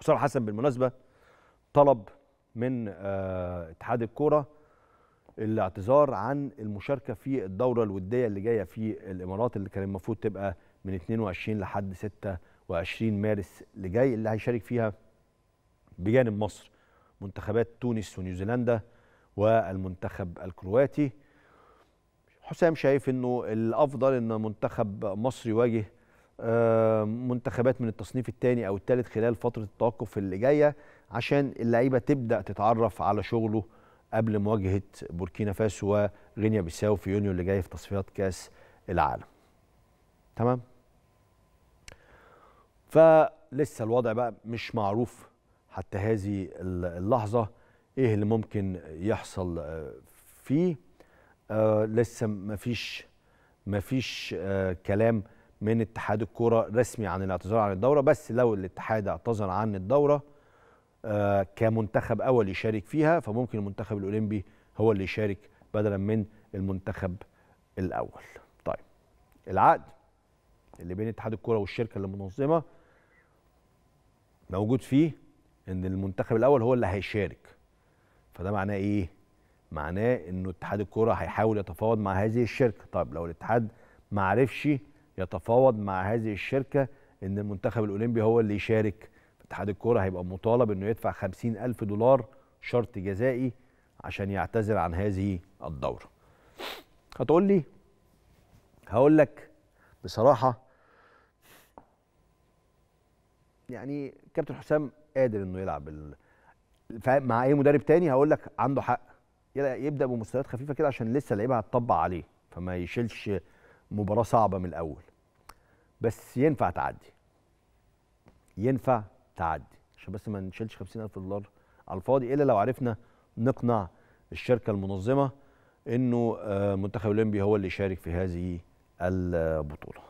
حسام حسن بالمناسبه طلب من آه، اتحاد الكوره الاعتذار عن المشاركه في الدوره الوديه اللي جايه في الامارات اللي كان المفروض تبقى من 22 لحد 26 مارس اللي جاي اللي هيشارك فيها بجانب مصر منتخبات تونس ونيوزيلندا والمنتخب الكرواتي حسام شايف انه الافضل ان منتخب مصر يواجه آه، منتخبات من التصنيف الثاني او الثالث خلال فتره التوقف اللي جايه عشان اللعيبه تبدا تتعرف على شغله قبل مواجهه بوركينا فاسو وغينيا بيساو في يونيو اللي جاي في تصفيات كاس العالم. تمام؟ فلسه الوضع بقى مش معروف حتى هذه اللحظه ايه اللي ممكن يحصل آه، فيه آه لسه مفيش مفيش آه كلام من اتحاد الكوره رسمي عن الاعتذار عن الدوره بس لو الاتحاد اعتذر عن الدوره آه كمنتخب اول يشارك فيها فممكن المنتخب الاولمبي هو اللي يشارك بدلا من المنتخب الاول طيب العقد اللي بين اتحاد الكوره والشركه المنظمه موجود فيه ان المنتخب الاول هو اللي هيشارك فده معناه ايه معناه انه اتحاد الكوره هيحاول يتفاوض مع هذه الشركه طيب لو الاتحاد ما عرفش يتفاوض مع هذه الشركه ان المنتخب الاولمبي هو اللي يشارك اتحاد الكوره هيبقى مطالب انه يدفع 50 الف دولار شرط جزائي عشان يعتذر عن هذه الدوره هتقول لي هقول لك بصراحه يعني كابتن حسام قادر انه يلعب مع اي مدرب تاني هقول لك عنده حق يبدا بمستويات خفيفه كده عشان لسه اللعيبه هتطبع عليه فما يشيلش مباراه صعبه من الاول بس ينفع تعدي ينفع تعدي عشان بس ما نشيلش ألف دولار على الفاضي الا لو عرفنا نقنع الشركه المنظمه انه المنتخب آه، الاولمبي هو اللي يشارك في هذه البطوله